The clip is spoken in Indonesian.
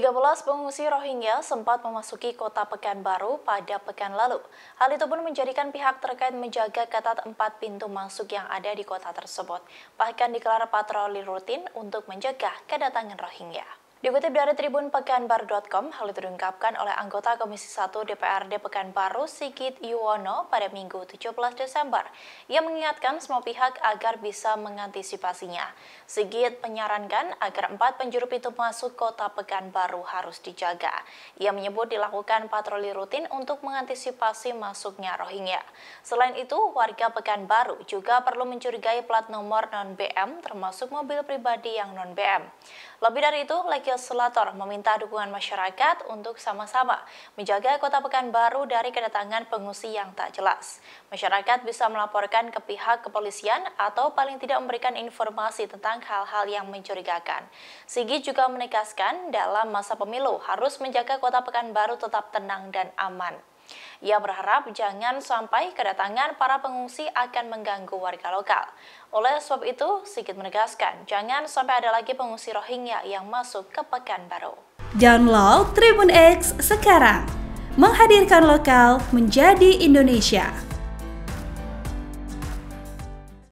13 pengungsi Rohingya sempat memasuki kota Pekanbaru pada pekan lalu. Hal itu pun menjadikan pihak terkait menjaga ketat empat pintu masuk yang ada di kota tersebut. Bahkan dikelar patroli rutin untuk menjaga kedatangan Rohingya. Dikutip dari Tribun Pekanbaru.com, hal itu diungkapkan oleh anggota Komisi 1 DPRD Pekanbaru Sigit Yuwono pada Minggu 17 Desember. Ia mengingatkan semua pihak agar bisa mengantisipasinya. Sigit menyarankan agar empat penjuru pintu masuk kota Pekanbaru harus dijaga. Ia menyebut dilakukan patroli rutin untuk mengantisipasi masuknya Rohingya. Selain itu, warga Pekanbaru juga perlu mencurigai plat nomor non-BM termasuk mobil pribadi yang non-BM. Lebih dari itu, lagi legislator meminta dukungan masyarakat untuk sama-sama menjaga kota Pekanbaru dari kedatangan pengungsi yang tak jelas. Masyarakat bisa melaporkan ke pihak kepolisian atau paling tidak memberikan informasi tentang hal-hal yang mencurigakan. Sigi juga menegaskan dalam masa pemilu harus menjaga kota Pekanbaru tetap tenang dan aman. Ia berharap jangan sampai kedatangan para pengungsi akan mengganggu warga lokal. Oleh sebab itu, Sigit menegaskan jangan sampai ada lagi pengungsi Rohingya yang masuk ke Pekanbaru. Download Tribun X sekarang, menghadirkan lokal menjadi Indonesia.